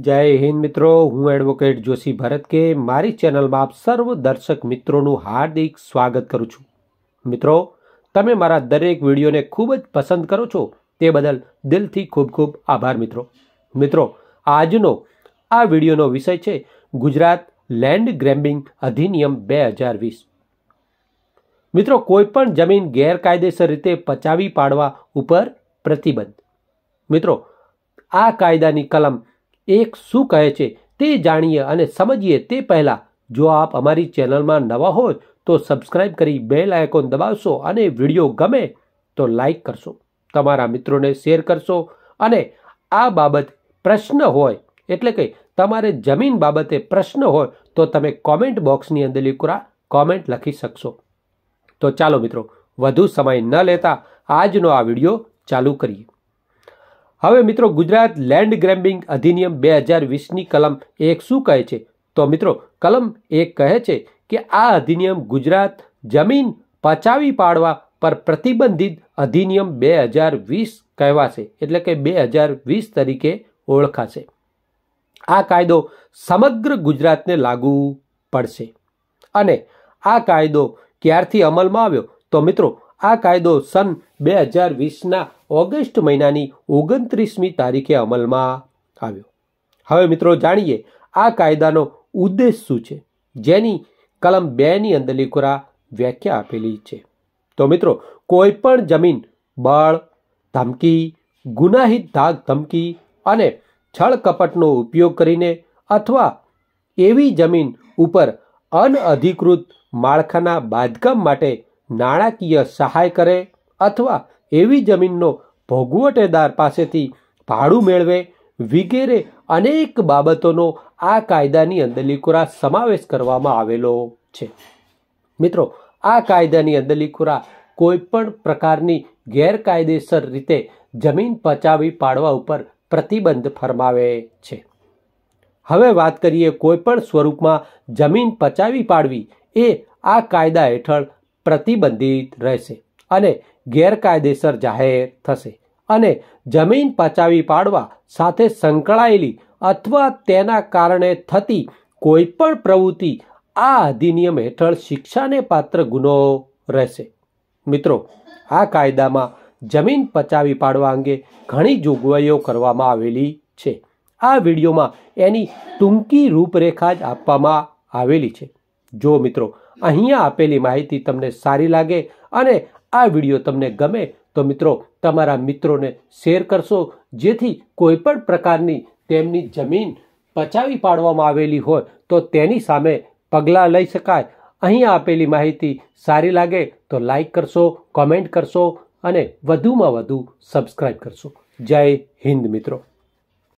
જય હિન્દ મિત્રો હું એડવોકેટ જોશી ભરત કે મારી ચેનલમાં આપ સર્વ દર્શક મિત્રોનું હાર્દિક સ્વાગત કરું છું મિત્રો તમે મારા દરેક વિડીયોને ખૂબ જ પસંદ કરો છો તે બદલ દિલથી ખૂબ ખૂબ આભાર મિત્રો મિત્રો આજનો આ વિડીયોનો વિષય છે ગુજરાત લેન્ડ ગ્રેમ્બિંગ અધિનિયમ બે હજાર વીસ મિત્રો કોઈપણ જમીન ગેરકાયદેસર રીતે પચાવી પાડવા ઉપર પ્રતિબંધ મિત્રો આ કાયદાની કલમ એક શું કહે છે તે જાણીએ અને સમજીએ તે પહેલાં જો આપ અમારી ચેનલમાં નવા હોય તો સબસ્ક્રાઇબ કરી બેલ આઇકોન દબાવશો અને વિડીયો ગમે તો લાઈક કરશો તમારા મિત્રોને શેર કરશો અને આ બાબત પ્રશ્ન હોય એટલે કે તમારે જમીન બાબતે પ્રશ્ન હોય તો તમે કોમેન્ટ બોક્સની અંદર લીકુરા કોમેન્ટ લખી શકશો તો ચાલો મિત્રો વધુ સમય ન લેતા આજનો આ વિડીયો ચાલુ કરીએ હવે મિત્રો ગુજરાત લેન્ડ ગ્રેમ્બિંગ અધિનિયમ બે હજાર વીસની કલમ એક શું કહે છે તો મિત્રો કલમ એક કહે છે કે આ અધિનિયમ ગુજરાત જમીન પચાવી પાડવા પર પ્રતિબંધિત અધિનિયમ બે હજાર વીસ કહેવાશે એટલે કે બે હજાર વીસ તરીકે ઓળખાશે આ કાયદો સમગ્ર ગુજરાતને લાગુ પડશે અને આ કાયદો ક્યારથી અમલમાં આવ્યો તો મિત્રો આ કાયદો સન બે હજાર વીસના ઓગસ્ટ મહિનાની ઓગણત્રીસમી તારીખે અમલમાં આવ્યો હવે મિત્રો જાણીએ આ કાયદાનો ઉદ્દેશ શું છે જેની કલમ બેની અંદર લીકોરા વ્યાખ્યા આપેલી છે તો મિત્રો કોઈ પણ જમીન બળ ધમકી ગુનાહિત ધાક ધમકી અને છળ કપટનો ઉપયોગ કરીને અથવા એવી જમીન ઉપર અનઅધિકૃત માળખાના બાંધકામ માટે નાણાકીય સહાય કરે અથવા એવી જમીનનો ભોગવટેદાર પાસેથી ભાડું મેળવે વિગેરે અનેક બાબતોનો આ કાયદાની અંદરલીખુરા સમાવેશ કરવામાં આવેલો છે મિત્રો આ કાયદાની અંદરલીખુરા કોઈપણ પ્રકારની ગેરકાયદેસર રીતે જમીન પચાવી પાડવા ઉપર પ્રતિબંધ ફરમાવે છે હવે વાત કરીએ કોઈપણ સ્વરૂપમાં જમીન પચાવી પાડવી એ આ કાયદા હેઠળ પ્રતિબંધિત રહેશે અને ગેરકાયદેસર જાહેર થશે અને જમીન પચાવી પાડવા સાથે સંકળાયેલી અથવા તેના કારણે થતી કોઈપણ પ્રવૃત્તિ આ અધિનિયમ હેઠળ શિક્ષાને પાત્ર ગુનો રહેશે મિત્રો આ કાયદામાં જમીન પચાવી પાડવા અંગે ઘણી જોગવાઈઓ કરવામાં આવેલી છે આ વિડીયોમાં એની ટૂંકી રૂપરેખા જ આપવામાં આવેલી છે જો મિત્રો અહીંયા આપેલી માહિતી તમને સારી લાગે અને આ વિડીયો તમને ગમે તો મિત્રો તમારા મિત્રોને શેર કરશો જેથી કોઈપણ પ્રકારની તેમની જમીન પચાવી પાડવામાં આવેલી હોય તો તેની સામે પગલાં લઈ શકાય અહીં આપેલી માહિતી સારી લાગે તો લાઈક કરશો કોમેન્ટ કરશો અને વધુમાં વધુ સબસ્ક્રાઈબ કરશો જય હિન્દ મિત્રો